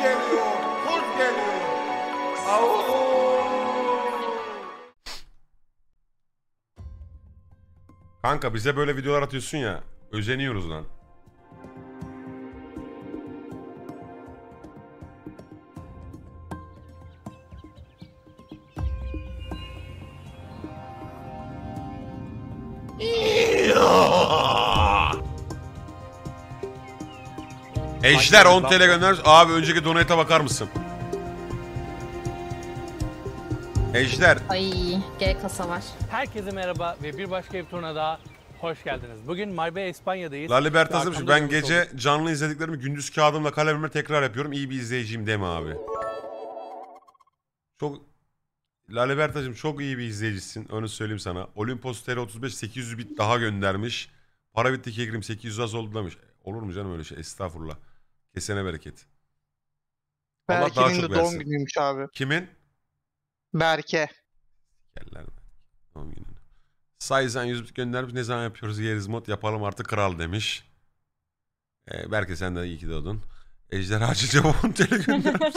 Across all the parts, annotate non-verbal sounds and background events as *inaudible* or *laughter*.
geliyor, kurt geliyor. Au. Kanka bize böyle videolar atıyorsun ya. Özeniyoruz lan. Ejder 10 TL gönderiyoruz. Abi önceki donate'e bakar mısın? Ejder. Ay G kasa var. Herkese merhaba ve bir başka bir turuna daha hoş geldiniz. Bugün Marbella İspanya'dayız. La Libertas ben gece canlı izlediklerimi gündüz kağıdımla kalemimle tekrar yapıyorum. İyi bir izleyiciyim deme abi. Çok La Libertas'cığım çok iyi bir izleyicisin. Onu söyleyeyim sana. Olimpos TR 35 800 bit daha göndermiş. Para bitti kegrim 800 az oldu demiş. E, olur mu canım öyle şey? Estağfurullah. Kesene bereket. Allah daha Berke'nin çok de doğum günüymüş abi. Kimin? Berke. Yerler mi? Doğum gününü. Sayzen 100 göndermiş. Ne zaman yapıyoruz yeriz mod yapalım artık kral demiş. Ee, Berke sen de iyi ki doğdun. Ejderhacı cevabını tele göndermiş.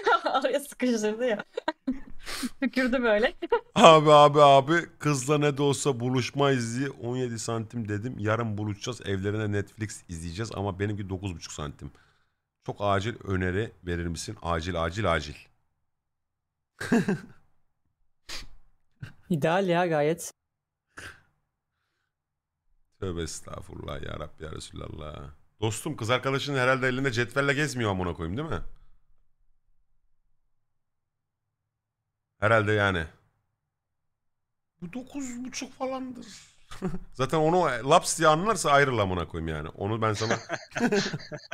*laughs* Oraya sıkıştırdı ya. *laughs* Tükürdü böyle. *laughs* Abi abi abi kızla ne de olsa buluşma izi 17 santim dedim. Yarın buluşacağız evlerine Netflix izleyeceğiz ama benimki 9,5 santim. Çok acil öneri verir misin? Acil acil acil. *laughs* İdeal ya gayet. Tövbe estağfurullah ya Rabbi ya Resulallah. Dostum kız arkadaşın herhalde elinde cetvelle gezmiyor amına koyayım değil mi? Herhalde yani. Bu dokuz buçuk falandır. *laughs* Zaten onu e, laps diye anlarsa ayrıl amına koyayım yani. Onu ben sana...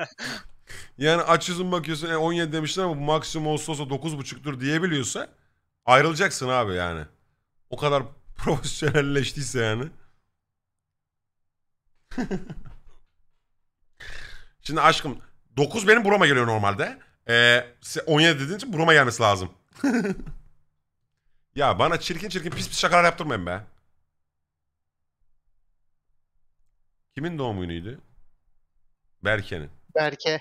*laughs* yani açıyorsun bakıyorsun e, 17 demişler ama bu maksimum olsa olsa 9.5'tür diyebiliyorsa ayrılacaksın abi yani. O kadar *laughs* profesyonelleştiyse yani. Şimdi aşkım 9 benim burama geliyor normalde. Ee, 17 dediğin için burama gelmesi lazım. Ya bana çirkin çirkin pis pis şakalar yaptırmayın be. Kimin doğum günüydü? Berke'nin. Berke.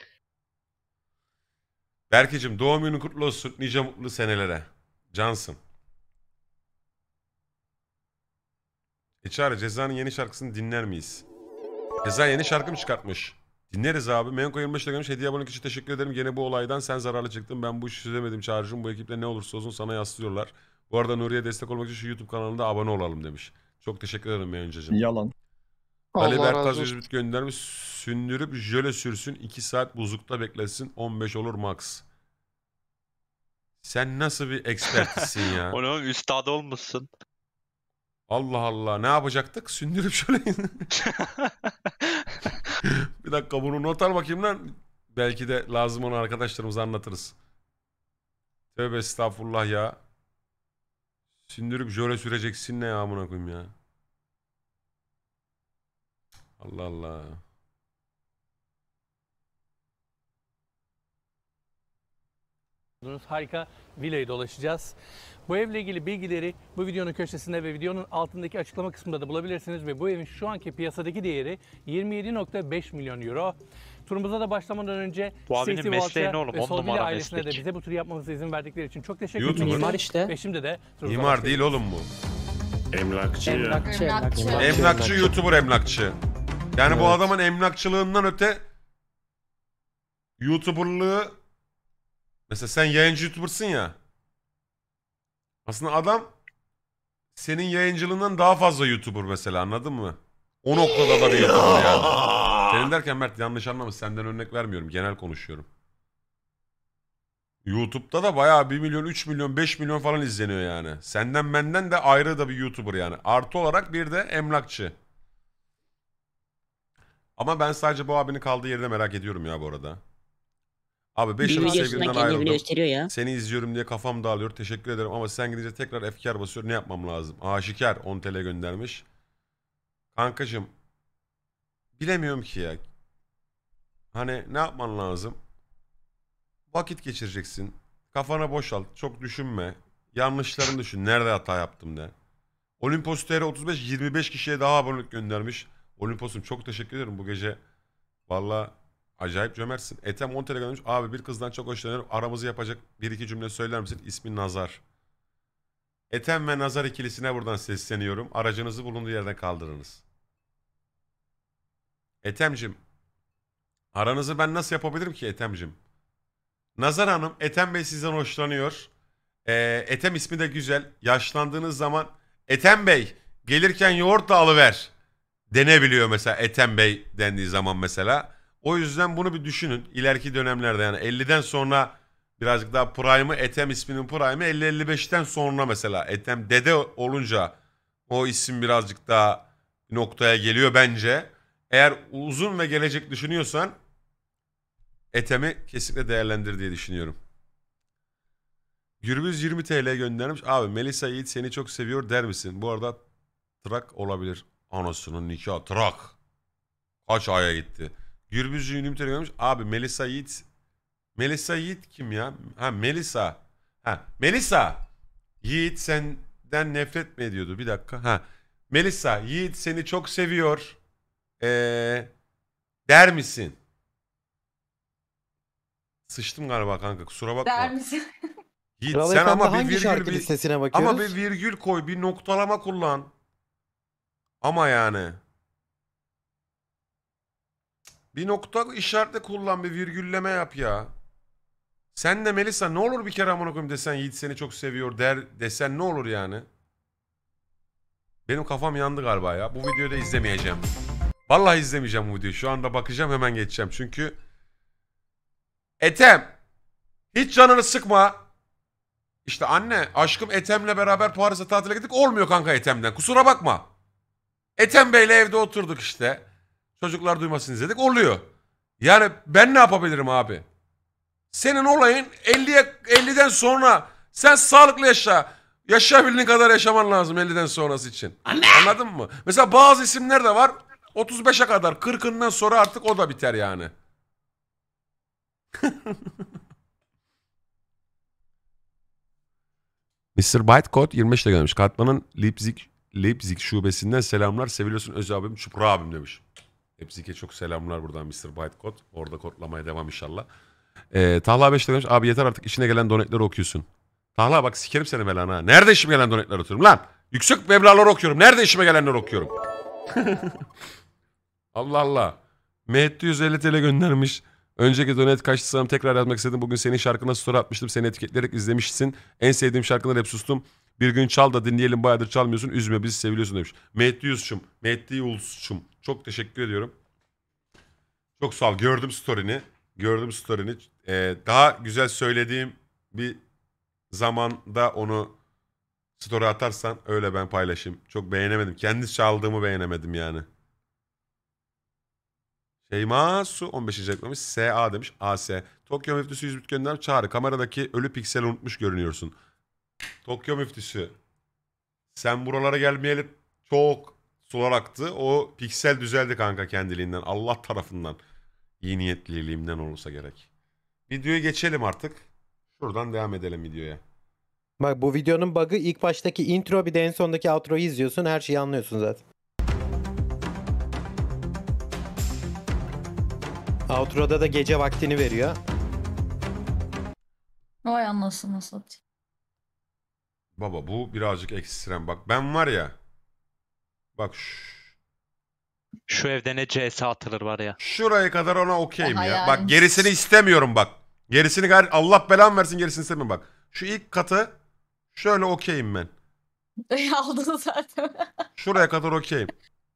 Berke'cim doğum günün kutlu olsun. Nice mutlu senelere. Cansın. Eçare Ceza'nın yeni şarkısını dinler miyiz? Ceza yeni şarkı mı çıkartmış? Dinleriz abi. Menko 25 demiş. Hediye abonelik için teşekkür ederim. Gene bu olaydan sen zararlı çıktın. Ben bu işi çözemedim. Çağrıcım bu ekiple ne olursa olsun sana yaslıyorlar. Bu arada Nuriye destek olmak için şu YouTube kanalına abone olalım demiş. Çok teşekkür ederim yayıncacığım. Yalan. Ali Allah Berktaş razı göndermiş. Sündürüp jöle sürsün 2 saat buzlukta beklesin 15 olur max. Sen nasıl bir ekspertsin ya? *laughs* Onun üstadı olmuşsun. Allah Allah ne yapacaktık? Sündürüp şöyle. *laughs* bir dakika bunu not al bakayım lan. Belki de lazım onu arkadaşlarımıza anlatırız. Tövbe estağfurullah ya. Sindirip jöle süreceksin ne amına koyayım ya. Allah Allah. Harika villayı dolaşacağız. Bu evle ilgili bilgileri bu videonun köşesinde ve videonun altındaki açıklama kısmında da bulabilirsiniz ve bu evin şu anki piyasadaki değeri 27.5 milyon euro. Turumuza da başlamadan önce bu abinin Seysi mesleği ne oğlum? ve On Solbili numara ailesine meslek. de bize bu turu yapmamıza izin verdikleri için çok teşekkür ederim. YouTuber. Mimar işte. Ve şimdi de Mimar değil oğlum bu. Emlakçı. Emlakçı. Emlakçı. Emlakçı. YouTuber emlakçı. Yani bu adamın emlakçılığından öte YouTuber'lığı mesela sen yayıncı YouTuber'sın ya. Aslında adam senin yayıncılığından daha fazla YouTuber mesela anladın mı? O noktada da bir YouTuber yani. *laughs* Senin derken Mert yanlış anlama. Senden örnek vermiyorum. Genel konuşuyorum. YouTube'da da bayağı 1 milyon, 3 milyon, 5 milyon falan izleniyor yani. Senden benden de ayrı da bir YouTuber yani. Artı olarak bir de emlakçı. Ama ben sadece bu abinin kaldığı yerde merak ediyorum ya bu arada. Abi 5 yıllık Biliyorsun da ayrıldım. Seni izliyorum diye kafam dağılıyor. Teşekkür ederim ama sen gidince tekrar efkar basıyor. Ne yapmam lazım? Aşikar 10 TL göndermiş. Kankacım Bilemiyorum ki ya. Hani ne yapman lazım? Vakit geçireceksin. Kafana boşalt. Çok düşünme. Yanlışlarını düşün. Nerede hata yaptım de. Olimpos TR 35 25 kişiye daha abonelik göndermiş. Olimpos'um çok teşekkür ediyorum bu gece. Valla acayip cömertsin. Etem 10 TL göndermiş. Abi bir kızdan çok hoşlanıyorum. Aramızı yapacak bir iki cümle söyler misin? İsmi Nazar. Etem ve Nazar ikilisine buradan sesleniyorum. Aracınızı bulunduğu yerden kaldırınız. Etemcim. Aranızı ben nasıl yapabilirim ki Etemcim? Nazar Hanım, Etem Bey sizden hoşlanıyor. Ee, Etem ismi de güzel. Yaşlandığınız zaman Etem Bey gelirken yoğurt da alıver denebiliyor mesela Etem Bey dendiği zaman mesela. O yüzden bunu bir düşünün. İleriki dönemlerde yani 50'den sonra birazcık daha prime'ı Etem isminin prime'ı 50-55'ten sonra mesela Etem dede olunca o isim birazcık daha noktaya geliyor bence. Eğer uzun ve gelecek düşünüyorsan Etem'i kesinlikle değerlendir diye düşünüyorum. Gürbüz 20 TL göndermiş. Abi Melisa Yiğit seni çok seviyor der misin? Bu arada Trak olabilir. Anasının nikahı Trak. Kaç aya gitti. Gürbüz 20 TL göndermiş. Abi Melisa Yiğit. Melisa Yiğit kim ya? Ha Melisa. Ha Melisa. Yiğit senden nefret mi ediyordu? Bir dakika. Ha Melisa Yiğit seni çok seviyor. Ee, der misin? Sıçtım galiba kanka kusura bakma. Der misin? Git *laughs* Kral sen ama bir virgül bir, listesine bakıyoruz? ama bir virgül koy bir noktalama kullan. Ama yani. Bir nokta işaretle kullan bir virgülleme yap ya. Sen de Melisa ne olur bir kere amına koyayım desen Yiğit seni çok seviyor der desen ne olur yani? Benim kafam yandı galiba ya. Bu videoyu da izlemeyeceğim. Vallahi izlemeyeceğim bu videoyu. Şu anda bakacağım hemen geçeceğim. Çünkü Etem hiç canını sıkma. İşte anne aşkım Etem'le beraber Paris'e tatile gittik. Olmuyor kanka Etem'den. Kusura bakma. Etem Bey'le evde oturduk işte. Çocuklar duymasın dedik. Oluyor. Yani ben ne yapabilirim abi? Senin olayın 50'ye 50'den sonra sen sağlıklı yaşa. Yaşayabildiğin kadar yaşaman lazım 50'den sonrası için. Anne! Anladın mı? Mesela bazı isimler de var. 35'e kadar 40'ından sonra artık o da biter yani. Mr. Bytecode 25 ile gelmiş. Katman'ın Leipzig, Leipzig şubesinden selamlar. Seviliyorsun Öz abim, Çupra abim demiş. Leipzig'e çok selamlar buradan Mr. Bytecode. Orada kodlamaya devam inşallah. Ee, Tahla 5 demiş. Abi yeter artık işine gelen donetleri okuyorsun. Tahla bak sikerim seni belan ha. Nerede işime gelen donetler okuyorum lan? Yüksek meblalar okuyorum. Nerede işime gelenleri okuyorum? *laughs* Allah Allah. Mehdi 150 TL göndermiş. Önceki donet kaçtı sanırım tekrar yazmak istedim. Bugün senin şarkına story atmıştım. Seni etiketleyerek izlemişsin. En sevdiğim şarkılar hep sustum. Bir gün çal da dinleyelim bayağıdır çalmıyorsun. Üzme bizi seviyorsun demiş. Mehdi Yusçum. Mehdi Yusçum. Çok teşekkür ediyorum. Çok sağ ol. Gördüm story'ini, Gördüm story'ini. Ee, daha güzel söylediğim bir zamanda onu story atarsan öyle ben paylaşayım. Çok beğenemedim. Kendi çaldığımı beğenemedim yani. Şeyma Su 15. reklamı SA demiş. AS. Tokyo müftüsü 100 bit gönder. kameradaki ölü pikseli unutmuş görünüyorsun. Tokyo müftüsü. Sen buralara gelmeyeli çok sular aktı. O piksel düzeldi kanka kendiliğinden. Allah tarafından. İyi niyetliliğimden olursa gerek. Videoya geçelim artık. Şuradan devam edelim videoya. Bak bu videonun bug'ı ilk baştaki intro bir de en sondaki outro'yu izliyorsun. Her şeyi anlıyorsun zaten. Outro'da da gece vaktini veriyor. Vay anasını satayım. Baba bu birazcık ekstrem. Bak ben var ya. Bak şu. Şu evde ne CS atılır var ya. Şuraya kadar ona okeyim ya. Bak gerisini istemiyorum bak. Gerisini gar Allah belan versin gerisini istemiyorum bak. Şu ilk katı şöyle okeyim ben. *laughs* aldın zaten. Şuraya kadar okeyim.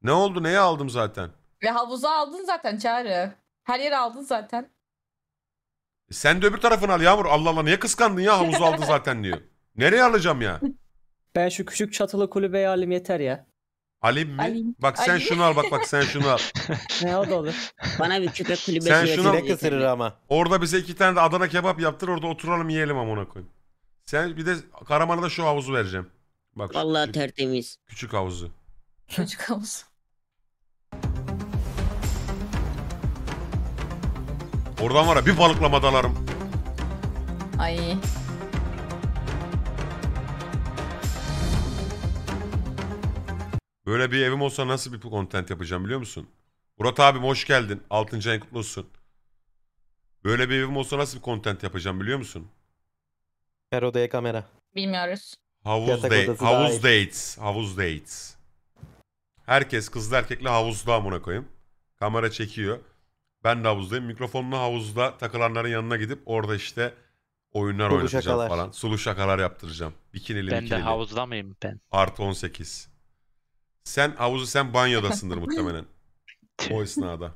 Ne oldu neyi aldım zaten? Ve havuza aldın zaten çağrı. Her yer aldı zaten. E, sen de öbür tarafını al Yağmur. Allah Allah niye kıskandın ya havuzu aldı *laughs* zaten diyor. Nereye alacağım ya? Ben şu küçük çatılı kulübeye alayım yeter ya. Alim mi? Alim. Bak sen Alim. şunu al bak bak sen şunu al. *laughs* Ne o olur. Bana bir küpe kulübesi Sen şunu- al yeter. ama. Orada bize iki tane de Adana kebap yaptır orada oturalım yiyelim amına koyayım. Sen bir de Karaman'a da şu havuzu vereceğim. Bak şu Vallahi küçük, tertemiz. küçük havuzu. Çocuk havuzu. Oradan var ya bir balıklama dalarım. Ay. Böyle bir evim olsa nasıl bir content yapacağım biliyor musun? Murat abim hoş geldin. 6. ayın kutlu olsun. Böyle bir evim olsa nasıl bir content yapacağım biliyor musun? Her odaya kamera. Bilmiyoruz. Havuz, Yatak havuz dates. Havuz dates. Herkes kızlı erkekli havuzda amına koyayım. Kamera çekiyor. Ben de havuzdayım. Mikrofonlu havuzda takılanların yanına gidip orada işte oyunlar Sulu oynatacağım şakalar. falan. Sulu şakalar yaptıracağım. Bikinili Ben de bikinili. havuzda mıyım ben? Artı 18. Sen havuzu sen banyodasındır muhtemelen. O esnada.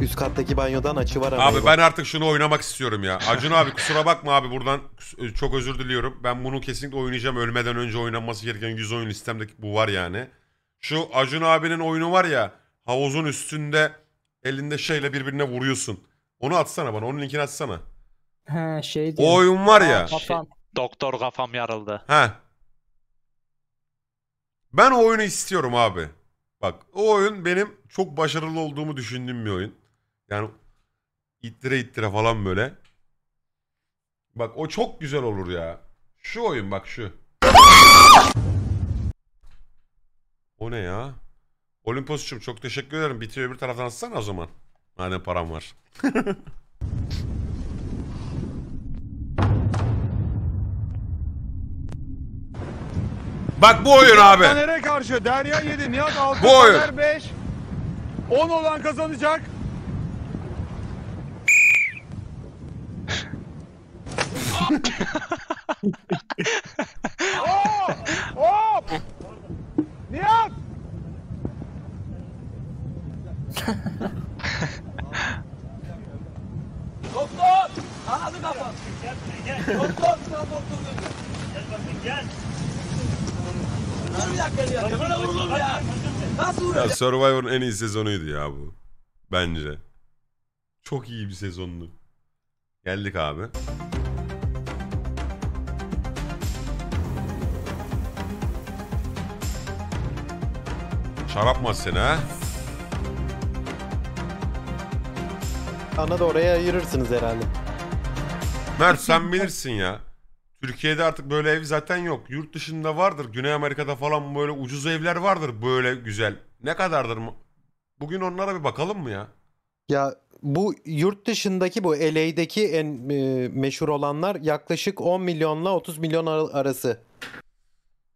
Üst kattaki banyodan açı var abi. Abi ben artık şunu oynamak istiyorum ya. Acun abi kusura bakma abi buradan e, çok özür diliyorum. Ben bunu kesinlikle oynayacağım. Ölmeden önce oynanması gereken 100 oyun listemdeki bu var yani. Şu Acun abinin oyunu var ya havuzun üstünde elinde şeyle birbirine vuruyorsun. Onu atsana bana. Onun linkini atsana. He şey O oyun var ya. Kafam. Şey, doktor kafam yarıldı. He. Ben o oyunu istiyorum abi. Bak o oyun benim çok başarılı olduğumu düşündüğüm bir oyun. Yani ittire ittire falan böyle. Bak o çok güzel olur ya. Şu oyun bak şu. O ne ya? Olimpos'cum çok teşekkür ederim. Bitiyor öbür taraftan atsana o zaman. Madem param var. *laughs* Bak bu oyun abi. Nereye karşı Derya 7, Nihat 6, Bu oyun. Taner 5. 10 olan kazanacak. *laughs* Hop! Hop! Nihat! Doktor! Ağzı kapat! Doktor! Gel ya Survivor'un en iyi sezonuydu ya bu. Bence. Çok iyi bir sezondu. Geldik abi. Şarap mı masasına. Ana da oraya ayırırsınız herhalde. Mert sen bilirsin ya. Türkiye'de artık böyle ev zaten yok. Yurt dışında vardır. Güney Amerika'da falan böyle ucuz evler vardır böyle güzel. Ne kadardır mı? Bugün onlara bir bakalım mı ya? Ya bu yurt dışındaki bu LA'deki en e, meşhur olanlar yaklaşık 10 milyonla 30 milyon ar- arası.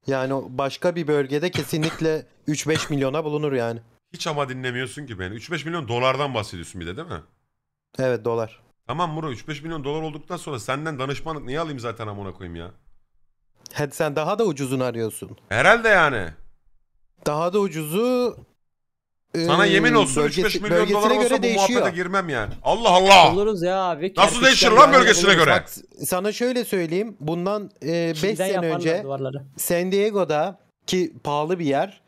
Yani başka bir bölgede kesinlikle 3-5 milyona bulunur yani. Hiç ama dinlemiyorsun ki beni. 3-5 milyon dolardan bahsediyorsun bir de değil mi? Evet dolar. Tamam Muro 3-5 milyon dolar olduktan sonra senden danışmanlık niye alayım zaten amına koyayım ya? Hadi sen daha da ucuzunu arıyorsun. Herhalde yani. Daha da ucuzu... E, sana yemin olsun 3-5 milyon dolar olsa göre bu değişiyor. muhabbete girmem yani. Allah Allah. Oluruz ya abi. Nasıl değişir lan duvarlar bölgesine göre? Bak sana şöyle söyleyeyim. Bundan 5 e, Çin'den sene önce duvarları. San Diego'da ki pahalı bir yer.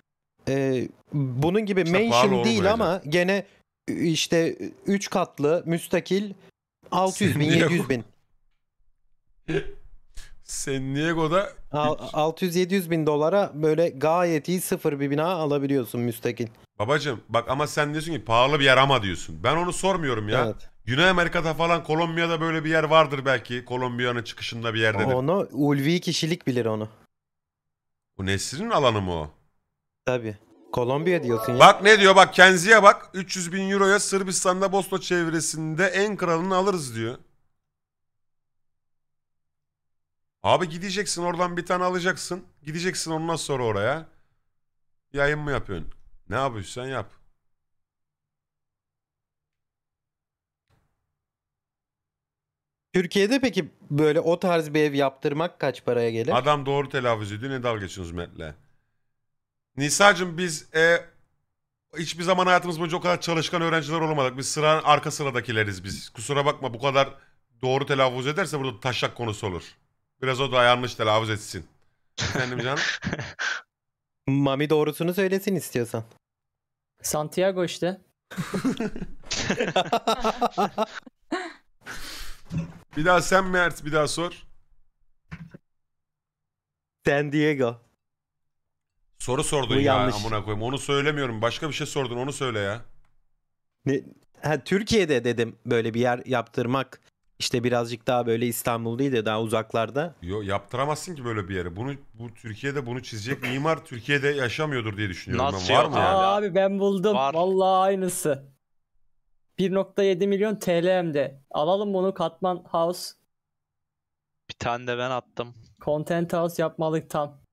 e, bunun gibi İşte mansion değil ama gene işte 3 katlı müstakil 600 bin 700 bin. San Diego'da 600-700 bin dolara böyle gayet iyi sıfır bir bina alabiliyorsun müstakil. Babacım bak ama sen diyorsun ki pahalı bir yer ama diyorsun. Ben onu sormuyorum ya. Evet. Güney Amerika'da falan Kolombiya'da böyle bir yer vardır belki. Kolombiya'nın çıkışında bir yerde. Onu ulvi kişilik bilir onu. Bu nesrin alanı mı o? Tabii. Kolombiya diyorsun ya. Bak ne diyor bak Kenzi'ye bak 300 bin euroya Sırbistan'da Bosna çevresinde en kralını alırız diyor. Abi gideceksin oradan bir tane alacaksın. Gideceksin ondan sonra oraya. Yayın mı yapıyorsun? Ne yapıyorsan yap. Türkiye'de peki böyle o tarz bir ev yaptırmak kaç paraya gelir? Adam doğru telaffuz ediyor. Ne dalga geçiyorsunuz Mert'le? Nisa'cığım biz e, hiçbir zaman hayatımız boyunca o kadar çalışkan öğrenciler olamadık. Biz sıra, arka sıradakileriz biz. Kusura bakma bu kadar doğru telaffuz ederse burada taşak konusu olur. Biraz o da yanlış telaffuz etsin. Efendim canım? *laughs* Mami doğrusunu söylesin istiyorsan. Santiago işte. *laughs* bir daha sen Mert bir daha sor. San Diego. Soru sordun Bu ya yanlış. amına koyayım. Onu söylemiyorum. Başka bir şey sordun onu söyle ya. Ne, ha, Türkiye'de dedim böyle bir yer yaptırmak işte birazcık daha böyle İstanbul değil de daha uzaklarda. Yo yaptıramazsın ki böyle bir yere. Bunu bu Türkiye'de bunu çizecek mimar Türkiye'de yaşamıyordur diye düşünüyorum Nasıl ben. Var mı yani? Abi ben buldum. Var. Vallahi aynısı. 1.7 milyon TL'mde. Alalım bunu Katman House. Bir tane de ben attım. Content House yapmalık tam.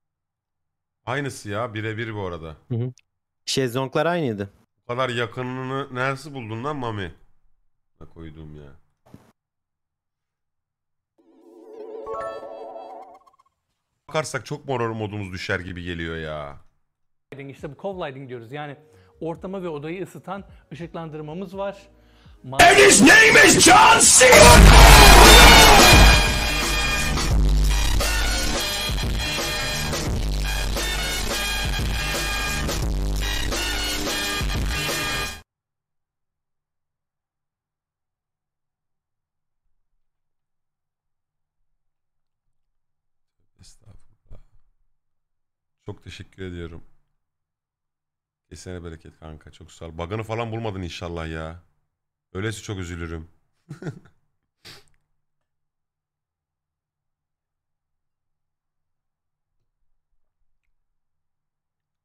Aynısı ya birebir bu arada. Hı hı. Şezlonglar aynıydı. Bu kadar yakınını neresi buldun lan Mami? Ne koydum ya. Bakarsak çok moral modumuz düşer gibi geliyor ya. İşte bu cove lighting diyoruz. Yani ortama ve odayı ısıtan ışıklandırmamız var. And his name is John Cena! Estağfurullah. Çok teşekkür ediyorum. Kesene bereket kanka çok sağ ol. Baganı falan bulmadın inşallah ya. Öyleyse çok üzülürüm. *laughs*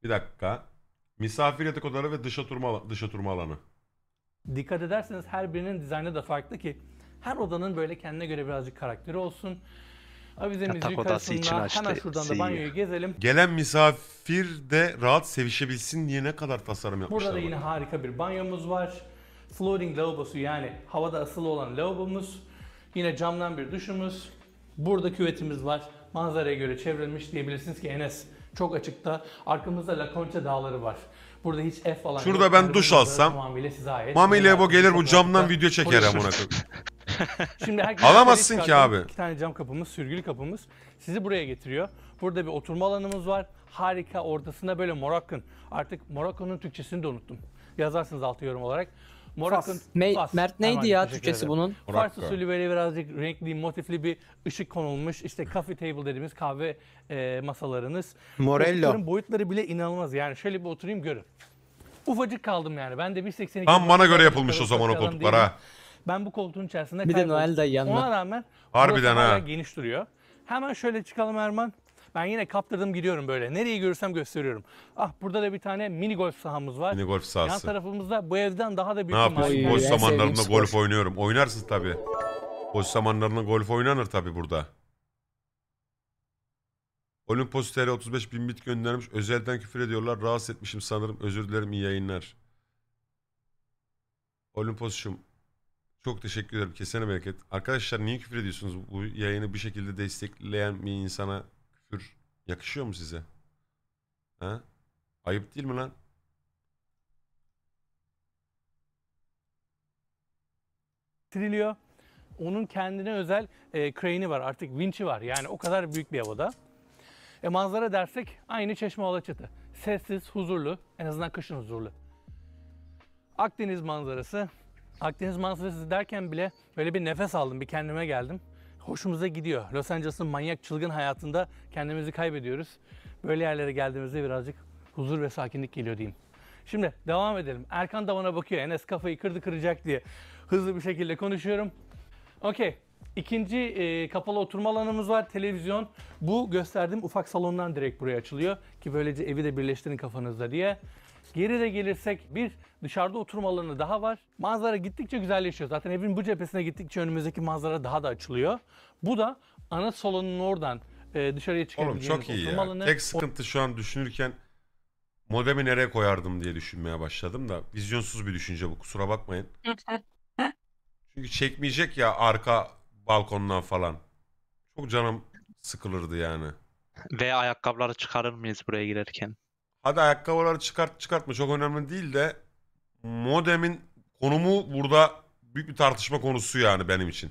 Bir dakika. Misafir yatak odaları ve dış oturma, dış oturma alanı. Dikkat ederseniz her birinin dizaynı da farklı ki her odanın böyle kendine göre birazcık karakteri olsun. Avizemiz Yatak için açtı. Hemen şuradan da şey banyoyu gezelim. Gelen misafir de rahat sevişebilsin diye ne kadar tasarım yapmışlar. Burada da yine harika bir banyomuz var. Floating lavabosu yani havada asılı olan lavabomuz. Yine camdan bir duşumuz. Burada küvetimiz var. Manzaraya göre çevrilmiş diyebilirsiniz ki Enes çok açıkta. Arkamızda La Concha dağları var. Burada hiç F falan Şurada ben duş alsam. Tamamıyla size Mami Lebo gelir bu camdan video çeker amına koyayım. *laughs* *laughs* Şimdi herkes Alamazsın ki abi. İki tane cam kapımız, sürgülü kapımız sizi buraya getiriyor. Burada bir oturma alanımız var. Harika ortasında böyle Moroccan. Artık Moroccan'ın Türkçesini de unuttum. Yazarsınız altı yorum olarak. Moroccan, Fas. Me- Fas. Mert neydi Erman, ya Türkçesi bunun? Fars usulü böyle birazcık renkli, motifli bir ışık konulmuş. İşte coffee table dediğimiz kahve e, masalarınız. Morello. boyutları bile inanılmaz. Yani şöyle bir oturayım görün. Ufacık kaldım yani. Ben de 1.82. Tam bana göre yapılmış o zaman o koltuklar ha. Ben bu koltuğun içerisinde Bir de kayboldum. Noel dayı yanına. Ona rağmen Harbiden burası ha. geniş duruyor. Hemen şöyle çıkalım Erman. Ben yine kaptırdım gidiyorum böyle. Nereyi görürsem gösteriyorum. Ah burada da bir tane mini golf sahamız var. Mini golf sahası. Yan tarafımızda bu evden daha da büyük Ne yapıyorsun? mahalle. Boş zamanlarında golf spor. oynuyorum. Oynarsın tabii. Boş zamanlarında golf oynanır tabii burada. Olympus TR 35 bin bit göndermiş. Özelden küfür ediyorlar. Rahatsız etmişim sanırım. Özür dilerim iyi yayınlar. Olimpos'cum çok teşekkür ederim. Kesene bereket. Arkadaşlar niye küfür ediyorsunuz? Bu yayını bir şekilde destekleyen bir insana küfür yakışıyor mu size? Ha? Ayıp değil mi lan? Trillion. Onun kendine özel e, crane'i var artık vinç'i var yani o kadar büyük bir havada. E, manzara dersek aynı Çeşme Alaçatı. Sessiz, huzurlu en azından kışın huzurlu. Akdeniz manzarası Akdeniz manzarası derken bile böyle bir nefes aldım, bir kendime geldim. Hoşumuza gidiyor. Los Angeles'ın manyak çılgın hayatında kendimizi kaybediyoruz. Böyle yerlere geldiğimizde birazcık huzur ve sakinlik geliyor diyeyim. Şimdi devam edelim. Erkan da bana bakıyor. Enes kafayı kırdı kıracak diye hızlı bir şekilde konuşuyorum. Okey. İkinci e, kapalı oturma alanımız var. Televizyon. Bu gösterdiğim ufak salondan direkt buraya açılıyor. Ki böylece evi de birleştirin kafanızda diye. Geri de gelirsek bir dışarıda oturma alanı daha var. Manzara gittikçe güzelleşiyor. Zaten evin bu cephesine gittikçe önümüzdeki manzara daha da açılıyor. Bu da ana salonun oradan e, dışarıya çıkabileceğiniz Oğlum çok iyi ya. Tek sıkıntı şu an düşünürken modemi nereye koyardım diye düşünmeye başladım da vizyonsuz bir düşünce bu kusura bakmayın. *laughs* Çünkü çekmeyecek ya arka balkondan falan. Çok canım sıkılırdı yani. Ve ayakkabıları çıkarır mıyız buraya girerken? Hadi ayakkabıları çıkart çıkartma çok önemli değil de modemin konumu burada büyük bir tartışma konusu yani benim için.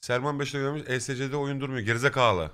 Selman Beşiktaş demiş ESC'de oyun durmuyor gerizekalı.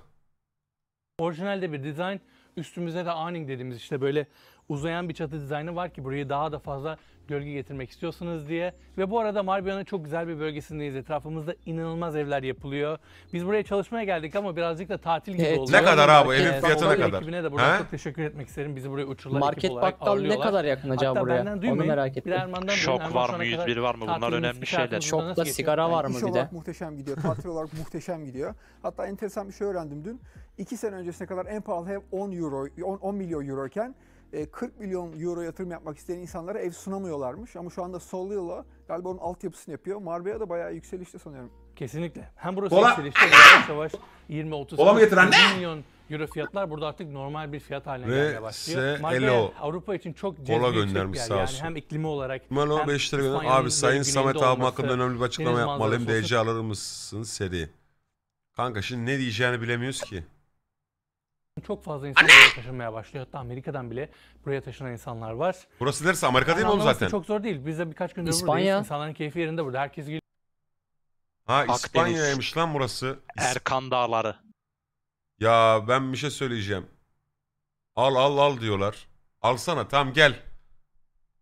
Orijinalde bir dizayn üstümüze de awning dediğimiz işte böyle uzayan bir çatı dizaynı var ki burayı daha da fazla gölge getirmek istiyorsunuz diye. Ve bu arada Marbia'nın çok güzel bir bölgesindeyiz. Etrafımızda inanılmaz evler yapılıyor. Biz buraya çalışmaya geldik ama birazcık da tatil gibi evet. oldu. Ne kadar abi evin fiyatına kadar? Ekibine de burada çok teşekkür etmek isterim. Bizi buraya uçurlar Market Bak'tan ne kadar yakın acaba Hatta buraya? Benden duymayın. Onu merak ettim. Şok var mı 101 var mı? Bunlar önemli şeyler. Şokta sigara var mı bir de? olarak muhteşem gidiyor. Tatil olarak muhteşem gidiyor. Hatta enteresan bir şey öğrendim dün. 2 sene öncesine kadar en pahalı ev 10 euro, 10, 10 milyon euro iken 40 e, milyon euro yatırım yapmak isteyen insanlara ev sunamıyorlarmış. Ama şu anda Soliola galiba onun altyapısını yapıyor. Marbella da bayağı yükselişte sanıyorum. Kesinlikle. Hem burası Bola. yükselişte Savaş. 20-30 Ola mı getiren ne? milyon euro fiyatlar burada artık normal bir fiyat haline gelmeye başlıyor. Marbella Avrupa için çok Bola göndermiş sağ olsun. Yani hem iklimi olarak Mano hem 5 Abi Sayın Samet abi hakkında önemli bir açıklama yapmalıyım. DC alır mısın seri? Kanka şimdi ne diyeceğini bilemiyoruz ki. Çok fazla insan buraya taşınmaya başlıyor. Hatta Amerika'dan bile buraya taşınan insanlar var. Burası neresi? Amerika değil mi Yani oğlum zaten? Çok zor değil. Biz de birkaç gündür İspanya. buradayız. İnsanların keyfi yerinde burada. Herkes geliyor. Ha İspanya'ymış lan burası. Erkan Dağları. Ya ben bir şey söyleyeceğim. Al al al diyorlar. Alsana tam gel.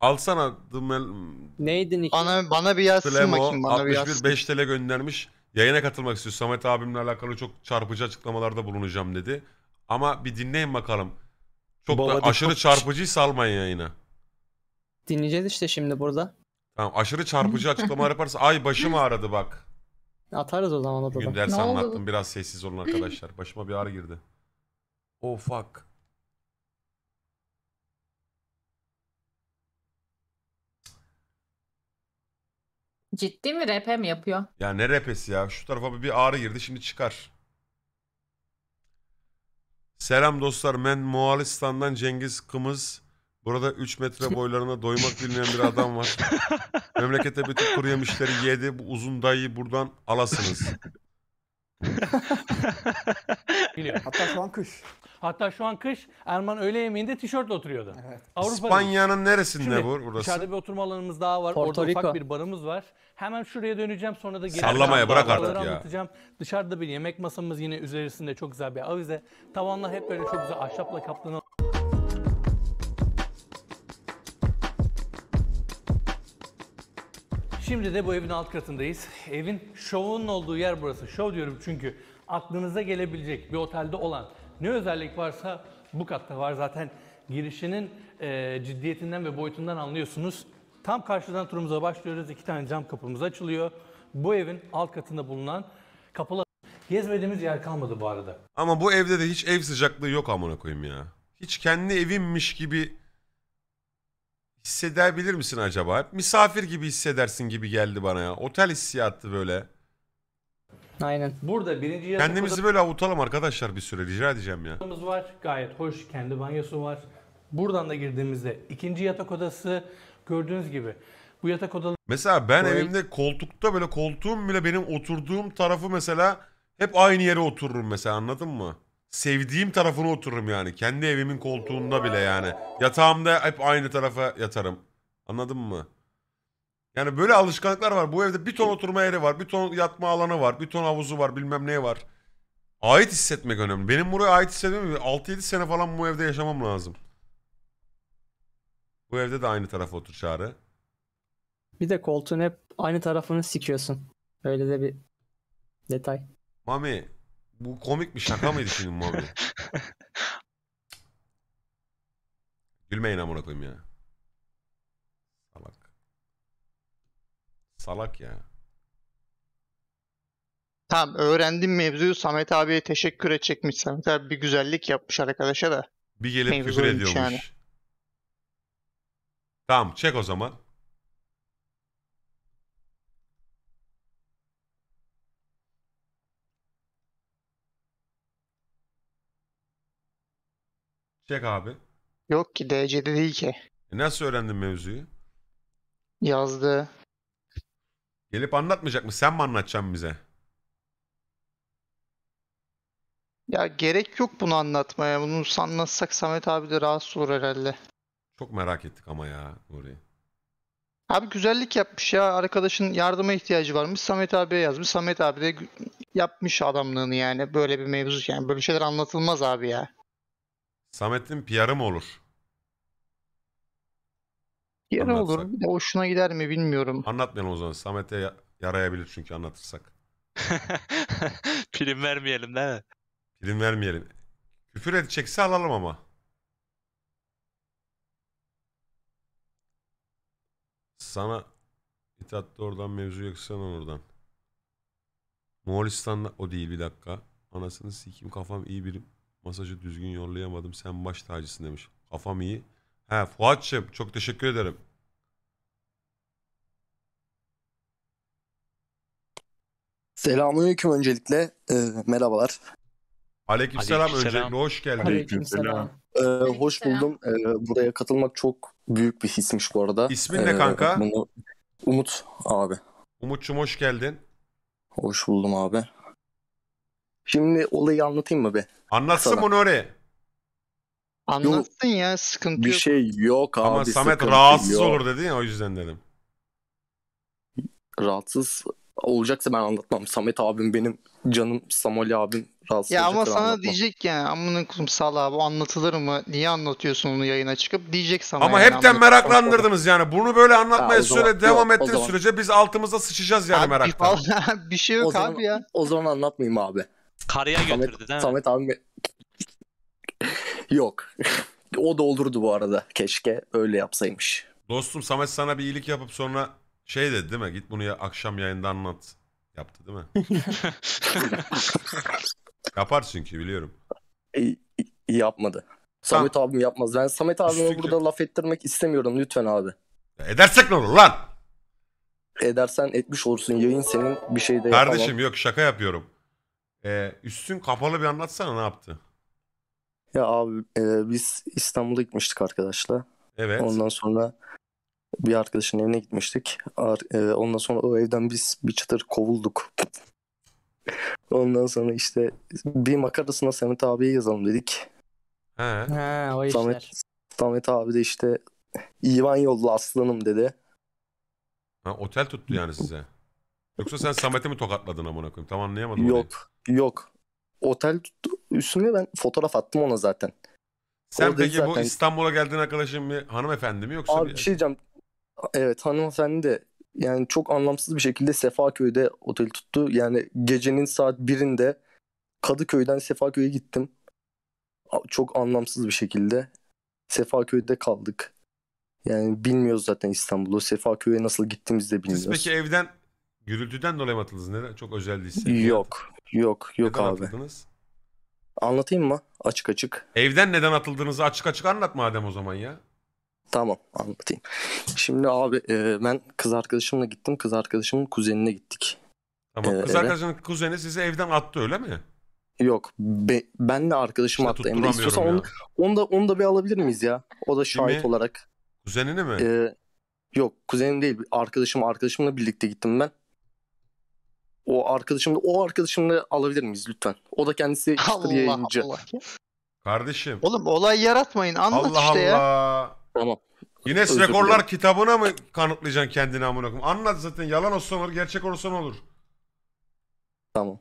Alsana Dımel- Neydi Nick? Bana, bana bir yazsın bakayım Flemo bana bir 61 yazsın. 5 TL göndermiş. Yayına katılmak istiyor. Samet abimle alakalı çok çarpıcı açıklamalarda bulunacağım dedi. Ama bir dinleyin bakalım. Çok Baba da aşırı çok- çarpıcı salmayın yayına. Dinleyeceğiz işte şimdi burada. Tamam aşırı çarpıcı açıklama yaparsa ay başım ağrıdı bak. Atarız o zaman odada. Bugün ders Ne oldu? anlattım biraz sessiz olun arkadaşlar. Başıma bir ağrı girdi. Oh fuck. Ciddi mi? RP mi yapıyor? Ya ne repesi ya şu tarafa bir ağrı girdi şimdi çıkar. Selam dostlar ben Moğolistan'dan Cengiz Kımız. Burada 3 metre *laughs* boylarına doymak bilmeyen bir adam var. Memlekete bir tık kuru yemişleri yedi. Bu uzun dayıyı buradan alasınız. Hatta şu an kış. Hatta şu an kış Erman öğle yemeğinde tişörtle oturuyordu. Evet. İspanya'nın neresinde Şimdi, bu burası? İçeride bir oturma alanımız daha var. Porto Orada Rico. ufak bir barımız var. Hemen şuraya döneceğim sonra da geri Sallamaya bırak artık ya. anlatacağım. Dışarıda bir yemek masamız yine üzerisinde çok güzel bir avize. Tavanlar hep böyle çok güzel ahşapla kaplanıyor. Şimdi de bu evin alt katındayız. Evin şovunun olduğu yer burası. Şov diyorum çünkü aklınıza gelebilecek bir otelde olan ne özellik varsa bu katta var. Zaten girişinin e, ciddiyetinden ve boyutundan anlıyorsunuz. Tam karşıdan turumuza başlıyoruz. İki tane cam kapımız açılıyor. Bu evin alt katında bulunan kapılar. Gezmediğimiz yer kalmadı bu arada. Ama bu evde de hiç ev sıcaklığı yok amına koyayım ya. Hiç kendi evimmiş gibi hissedebilir misin acaba? misafir gibi hissedersin gibi geldi bana ya. Otel hissiyatı böyle. Aynen. Burada birinci yatak Kendimizi böyle avutalım arkadaşlar bir süre rica edeceğim ya. odamız var. Gayet hoş. Kendi banyosu var. Buradan da girdiğimizde ikinci yatak odası. Gördüğünüz gibi bu yatak odaları... Mesela ben Böyle- evimde koltukta böyle koltuğum bile benim oturduğum tarafı mesela hep aynı yere otururum mesela anladın mı? Sevdiğim tarafına otururum yani. Kendi evimin koltuğunda bile yani. Yatağımda hep aynı tarafa yatarım. Anladın mı? Yani böyle alışkanlıklar var. Bu evde bir ton oturma yeri var, bir ton yatma alanı var, bir ton havuzu var, bilmem ne var. Ait hissetmek önemli. Benim buraya ait hissetmem 6-7 sene falan bu evde yaşamam lazım. Bu evde de aynı tarafa otur Çağrı. Bir de koltuğun hep aynı tarafını sikiyorsun. Öyle de bir detay. Mami bu komik bir şaka mıydı şimdi Mami? *laughs* Gülmeyin amına koyayım ya. Salak. Salak ya. Tamam öğrendim mevzuyu Samet abiye teşekkür edecekmiş. Samet abi bir güzellik yapmış arkadaşa da. Bir gelip küfür ediyormuş. yani. Tamam çek o zaman. Çek abi. Yok ki DC'de değil ki. E nasıl öğrendin mevzuyu? Yazdı. Gelip anlatmayacak mı? Sen mi anlatacaksın bize? Ya gerek yok bunu anlatmaya. Bunu anlatsak Samet abi de rahatsız olur herhalde. Çok merak ettik ama ya orayı. Abi güzellik yapmış ya. Arkadaşın yardıma ihtiyacı varmış. Samet abiye yazmış. Samet abi de yapmış adamlığını yani. Böyle bir mevzu yani. Böyle şeyler anlatılmaz abi ya. Samet'in PR'ı mı olur? Yarı olur. Bir de hoşuna gider mi bilmiyorum. Anlatmayalım o zaman. Samet'e yarayabilir çünkü anlatırsak. *laughs* Prim vermeyelim değil mi? Prim vermeyelim. Küfür edecekse alalım ama. Sana İtaat oradan mevzu yakışan oradan. Moğolistan'da o değil bir dakika. Anasını sikim kafam iyi bir masajı düzgün yollayamadım. Sen baş tacısın demiş. Kafam iyi. He Fuatçım çok teşekkür ederim. Selamünaleyküm öncelikle. Ee, merhabalar. Aleykümselam Aleykümselam. öncelikle hoş geldin. Aleykümselam. Ee, hoş buldum. Ee, buraya katılmak çok büyük bir hismiş bu arada. İsmin ee, ne ee, kanka? Bunu... Umut abi. Umut'cum hoş geldin. Hoş buldum abi. Şimdi olayı anlatayım mı be? Anlatsın bunu öyle. Anlatsın ya sıkıntı bir yok. Bir şey yok abi. Ama Samet rahatsız yok. olur dedin ya o yüzden dedim. Rahatsız olacaksa ben anlatmam. Samet abim benim canım Samoli abim rahatsız Ya ama sana anlatmam. diyecek yani amına kulum sala bu anlatılır mı? Niye anlatıyorsun onu yayına çıkıp diyecek sana. Ama yani, hepten meraklandırdınız yani. Bunu böyle anlatmaya ya, zaman, devam yok, ettiğin sürece biz altımıza sıçacağız yani abi, meraktan. *laughs* bir şey yok o zaman, abi ya. O zaman anlatmayayım abi. Karıya Samet, değil mi? Samet abi *laughs* yok. o doldurdu bu arada. Keşke öyle yapsaymış. Dostum Samet sana bir iyilik yapıp sonra şey dedi değil mi? Git bunu ya, akşam yayında anlat. Yaptı değil mi? *laughs* Yapar çünkü biliyorum. E, yapmadı. Samet abim yapmaz. Ben Samet abime burada laf ettirmek istemiyorum lütfen abi. Ya edersek ne olur lan? Edersen etmiş olursun. Yayın senin bir şey de yapamam. Kardeşim yok şaka yapıyorum. Ee, üstün kapalı bir anlatsana ne yaptı? Ya abi e, biz İstanbul'a gitmiştik arkadaşlar. Evet. Ondan sonra bir arkadaşın evine gitmiştik. Ar e, Ondan sonra o evden biz bir çıtır kovulduk. Ondan sonra işte bir makarasına Samet abiye yazalım dedik. He. He, o işler. Samet, abi de işte İvan yollu aslanım dedi. Ha, otel tuttu yani size. Yoksa sen Samet'i mi tokatladın amına koyayım? Tam anlayamadım. Yok. Orayı. Yok. Otel tuttu. Üstüne ben fotoğraf attım ona zaten. Sen Orada peki zaten... bu İstanbul'a geldiğin arkadaşın bir hanımefendi mi yoksa? Abi bir şey diyeceğim. Evet hanımefendi de yani çok anlamsız bir şekilde Sefaköy'de otel tuttu. Yani gecenin saat birinde Kadıköy'den Sefaköy'e gittim. Çok anlamsız bir şekilde. Sefaköy'de kaldık. Yani bilmiyoruz zaten İstanbul'u. Sefaköy'e nasıl gittiğimizi de bilmiyoruz. Siz peki evden gürültüden dolayı mı atıldınız? Neden? Çok özel değilse. Yok. Yok. Yok neden abi. Atıldınız? Anlatayım mı? Açık açık. Evden neden atıldığınızı açık açık anlat madem o zaman ya. Tamam anlatayım. Şimdi abi e, ben kız arkadaşımla gittim. Kız arkadaşımın kuzenine gittik. Tamam. Ee, kız eve. arkadaşının kuzeni sizi evden attı öyle mi? Yok. Be, ben de arkadaşım işte attı. Emre istiyorsan onu, onu, da, onu da bir alabilir miyiz ya? O da şahit Kimi? olarak. Kuzenini mi? Ee, yok kuzenim değil. Arkadaşım arkadaşımla birlikte gittim ben. O arkadaşımla o arkadaşımla alabilir miyiz lütfen? O da kendisi *laughs* Allah yayıncı. Allah. Kardeşim. Oğlum olay yaratmayın. Anlat Allah işte Allah. ya. Allah Allah. Tamam. Yine rekorlar kitabına mı kanıtlayacaksın kendini amına koyayım? Anlat zaten yalan olsa olur, gerçek olsa ne olur? Tamam.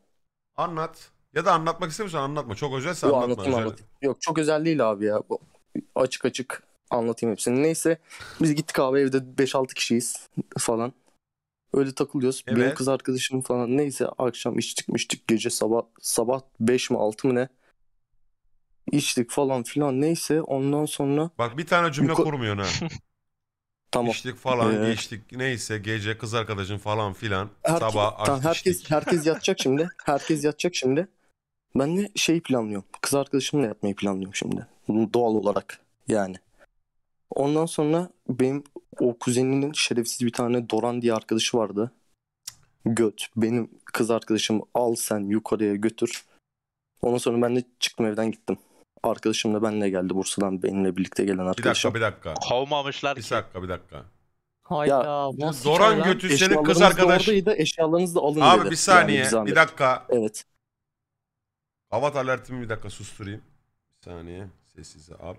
Anlat. Ya da anlatmak istemiyorsan anlatma. Çok özelse Yok, anlatma. Anlatayım, özel... anlatayım. Yok çok özel değil abi ya. Bu açık açık anlatayım hepsini. Neyse biz gittik abi evde 5-6 kişiyiz falan. Öyle takılıyoruz. Evet. Benim kız arkadaşım falan neyse akşam içtik miştik gece sabah sabah 5 mi 6 mı ne? içtik falan filan neyse ondan sonra Bak bir tane cümle Yuka- kurmuyorsun ha. *laughs* tamam. İçtik falan, Ee, geçtik neyse gece kız arkadaşın falan filan. Herke- Sabah tamam, herkes içtik. herkes *laughs* yatacak şimdi. Herkes yatacak şimdi. Ben de şeyi planlıyorum. Kız arkadaşımla yatmayı planlıyorum şimdi. Doğal olarak yani. Ondan sonra benim o kuzeninin şerefsiz bir tane Doran diye arkadaşı vardı. Göt. Benim kız arkadaşım al sen yukarıya götür. Ondan sonra ben de çıktım evden gittim arkadaşım da benimle geldi Bursa'dan benimle birlikte gelen arkadaşım. Bir dakika bir dakika. Kovmamışlar Bir dakika bir dakika. Hayda. bu nasıl hikaye Zoran lan? kız Eşyalarınız da arkadaş. eşyalarınızı da alın dedi. Abi bir saniye Yani bir dakika. Evet. Havat alertimi bir dakika susturayım. Bir saniye sessize al.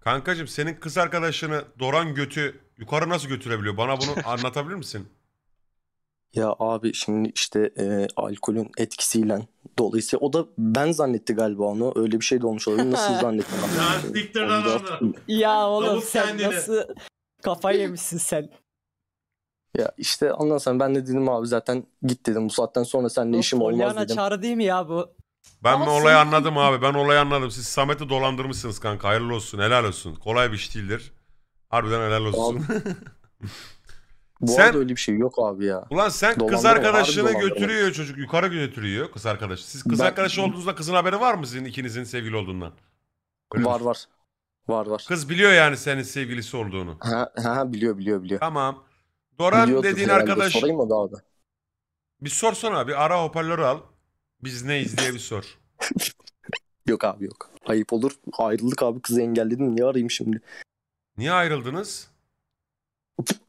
Kankacım senin kız arkadaşını Doran götü yukarı nasıl götürebiliyor? Bana bunu *laughs* anlatabilir misin? Ya abi şimdi işte e, alkolün etkisiyle dolayısıyla o da ben zannetti galiba onu. Öyle bir şey de olmuş olabilir. Nasıl *laughs* zannetti? ya siktir lan onu. Ya oğlum sen kendini. nasıl kafa yemişsin sen. Ya işte ondan sonra ben de dedim abi zaten git dedim. Bu saatten sonra seninle Yok, işim olmaz dedim. çağrı değil mi ya bu? Ben Ama olayı anladım abi. Ben olayı anladım. Siz Samet'i dolandırmışsınız kanka. Hayırlı olsun. Helal olsun. Kolay bir iş değildir. Harbiden helal olsun. *laughs* Bu sen, arada öyle bir şey yok abi ya. Ulan sen kız arkadaşını götürüyor var. çocuk. Yukarı götürüyor kız arkadaşı. Siz kız ben... arkadaşı olduğunuzda kızın haberi var mı sizin ikinizin sevgili olduğundan? Öyle var mi? var. Var var. Kız biliyor yani senin sevgilisi olduğunu. Ha, ha biliyor biliyor biliyor. Tamam. Doran Biliyordu dediğin arkadaş. Sorayım mı daha da? Bir sorsana abi. Ara hoparlörü al. Biz neyiz diye bir sor. *laughs* yok abi yok. Ayıp olur. Ayrıldık abi kızı engelledin. Niye arayayım şimdi? Niye ayrıldınız?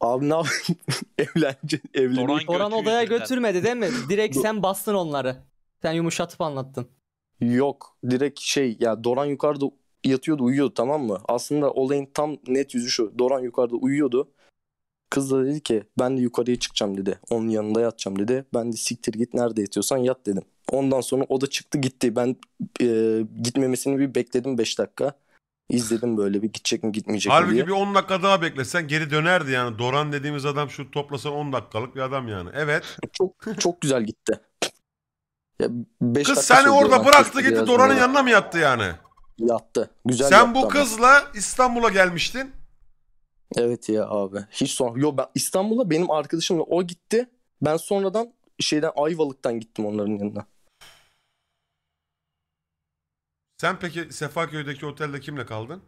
Abi ne *laughs* Evlence, evlenir. Orhan, Orhan odaya götürmedi değil mi? Direkt *laughs* sen bastın onları. Sen yumuşatıp anlattın. Yok. Direkt şey ya Doran yukarıda yatıyordu uyuyordu tamam mı? Aslında olayın tam net yüzü şu. Doran yukarıda uyuyordu. Kız da dedi ki ben de yukarıya çıkacağım dedi. Onun yanında yatacağım dedi. Ben de siktir git nerede yatıyorsan yat dedim. Ondan sonra o da çıktı gitti. Ben e, gitmemesini bir bekledim 5 dakika. İzledim böyle bir gidecek mi gitmeyecek mi diye. Halbuki bir 10 dakika daha beklesen geri dönerdi yani. Doran dediğimiz adam şu toplasa 10 dakikalık bir adam yani. Evet. *laughs* Çok çok güzel gitti. Ya beş Kız seni orada bıraktı gitti Doran'ın yanına mı yattı yani? Yattı. Güzel Sen yattı bu ama. kızla İstanbul'a gelmiştin. Evet ya abi. Hiç son. Yo ben İstanbul'a benim arkadaşımla o gitti. Ben sonradan şeyden Ayvalık'tan gittim onların yanına. Sen peki Sefaköy'deki otelde kimle kaldın?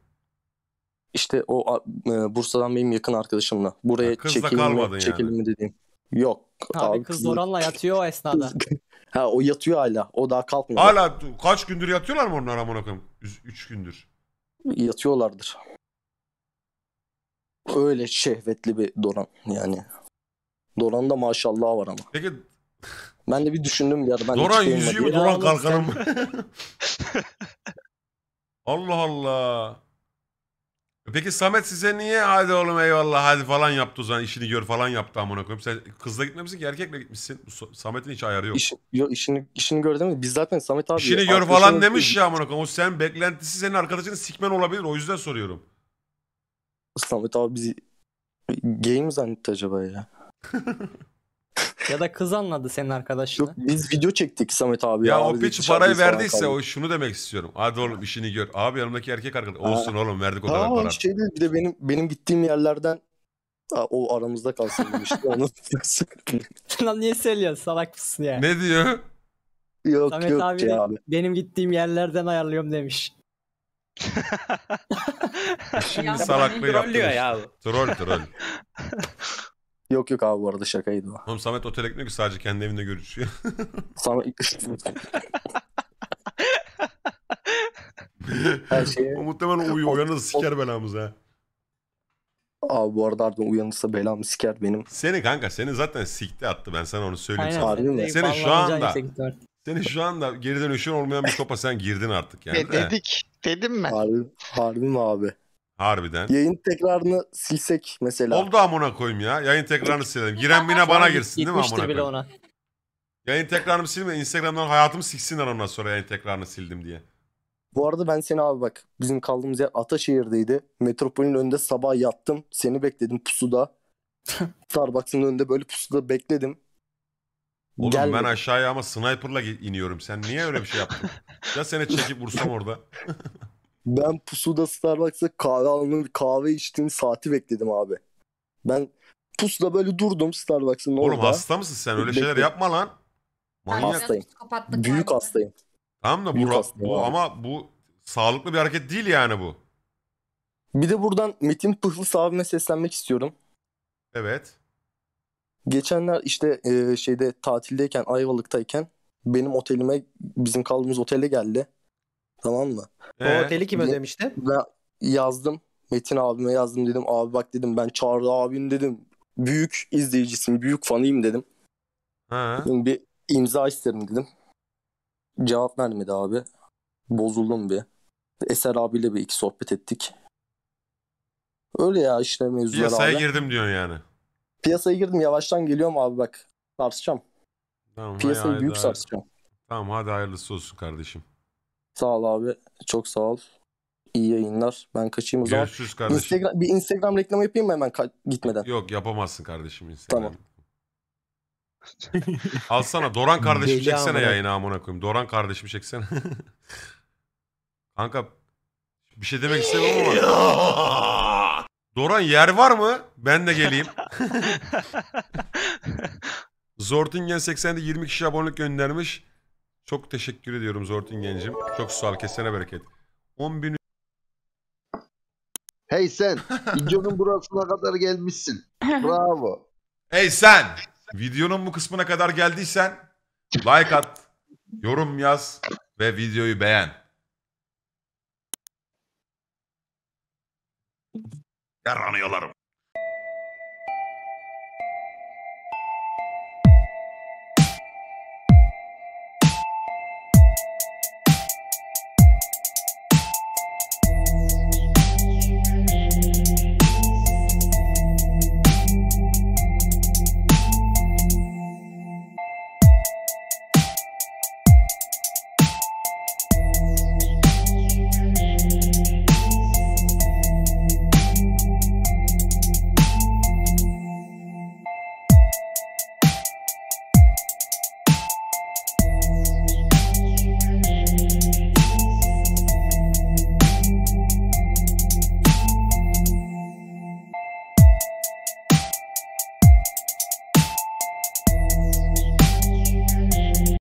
İşte o e, Bursa'dan benim yakın arkadaşımla. Buraya ha, kızla çekilme, yani. çekilme dediğim. Yok. Abi, abi kız Doran'la yatıyor o esnada. *laughs* ha o yatıyor hala. O daha kalkmıyor. Hala kaç gündür yatıyorlar mı onlar amına koyayım? 3 gündür. Yatıyorlardır. Öyle şehvetli bir Doran yani. Doran da maşallah var ama. Peki ben de bir düşündüm ya ben Doran yüzüğü mu Doran kalkanım? *laughs* *laughs* Allah Allah. E peki Samet size niye hadi oğlum eyvallah hadi falan yaptı o zaman işini gör falan yaptı amına koyayım. Sen kızla gitmemişsin ki erkekle gitmişsin. Samet'in hiç ayarı yok. İş, yo, işini, işini gör demedi. Biz zaten Samet abi... İşini gör falan arkadaşımız- demiş ya amına koyayım. O sen beklentisi senin arkadaşının sikmen olabilir. O yüzden soruyorum. Samet abi bizi game mi zannetti acaba ya? *laughs* ya da kız anladı senin arkadaşını. Yok biz video çektik Samet abi. Ya, ya o piç parayı verdiyse o şunu demek istiyorum. Hadi oğlum işini gör. Abi yanımdaki erkek arkadaş. Olsun oğlum verdik o kadar para. Şey değil, bir de benim benim gittiğim yerlerden o aramızda kalsın demişti. *laughs* Onu Lan niye söylüyorsun salak mısın ya? Ne diyor? Yok Samet yok abi, ya abi. Benim gittiğim yerlerden ayarlıyorum demiş. *laughs* Şimdi salaklığı yaptı. Troll troll. *laughs* Yok yok abi bu arada şakaydı o. Oğlum Samet otele gitmiyor ki sadece kendi evinde görüşüyor. *laughs* Samet... Her *laughs* şey. O muhtemelen uyuyor. Uyanır siker belamızı ha. Abi bu arada harbiden uyanırsa belamı siker benim. Seni kanka seni zaten sikti attı ben sana onu söyleyeyim Aynen. sana. Seni şu anda seni şu anda geri dönüşün olmayan bir topa sen girdin artık yani. De, dedik. Dedim ben. Harbi, harbi mi abi? Harbiden. Yayın tekrarını silsek mesela. Oldu amına koyayım ya. Yayın tekrarını silelim. Giren bine bana girsin değil mi amına bile ona. Yayın tekrarını silme. Instagram'dan hayatımı siksinler ondan sonra yayın tekrarını sildim diye. Bu arada ben seni abi bak bizim kaldığımız yer Ataşehir'deydi. Metropolün önünde sabah yattım. Seni bekledim pusuda. *laughs* Starbucks'ın önünde böyle pusuda bekledim. Oğlum Gelmedi. ben aşağıya ama sniper'la iniyorum. Sen niye öyle bir şey yaptın? *laughs* ya seni çekip vursam orada. *laughs* Ben pusuda Starbucks'a kahve alınır kahve içtiğim saati bekledim abi. Ben pusuda böyle durdum Starbucks'ın orada. Oğlum hasta mısın sen? Öyle şeyler yapma lan. Manyak. Hastayım. Büyük hastayım. Tamam da bu, bu ama bu sağlıklı bir hareket değil yani bu. Bir de buradan Metin Pıhlıs abime seslenmek istiyorum. Evet. Geçenler işte e, şeyde tatildeyken Ayvalık'tayken benim otelime bizim kaldığımız otele geldi. Tamam mı? Ee? O oteli kim ödemişti? Ben yazdım. Metin abime yazdım dedim. Abi bak dedim ben Çağrı abin dedim. Büyük izleyicisin, büyük fanıyım dedim. Ha. bir imza isterim dedim. Cevap vermedi abi. Bozuldum bir. Eser abiyle bir iki sohbet ettik. Öyle ya işte mevzular Piyasaya abi. girdim diyorsun yani. Piyasaya girdim yavaştan geliyorum abi bak. Sarsacağım. Tamam, Piyasayı büyük sarsacağım. Tamam hadi hayırlısı olsun kardeşim. Sağ ol abi. Çok sağ ol. İyi yayınlar. Ben kaçayım o zaman. Görüşürüz kardeşim. Instagram, bir Instagram reklamı yapayım mı hemen ka- gitmeden? Yok yapamazsın kardeşim Instagram. Tamam. *laughs* Alsana Doran kardeşim Deli çeksene amına. yayına amına koyayım. Doran kardeşim çeksene. *laughs* Kanka bir şey demek istemiyorum ama. *laughs* Doran yer var mı? Ben de geleyim. Zortingen 80'de 20 kişi abonelik göndermiş. Çok teşekkür ediyorum Zortin gencim. Çok sual Kesene bereket. 10 bin... Hey sen. videonun burasına kadar gelmişsin. Bravo. Hey sen. Videonun bu kısmına kadar geldiysen like at, yorum yaz ve videoyu beğen. Yaranıyorlarım.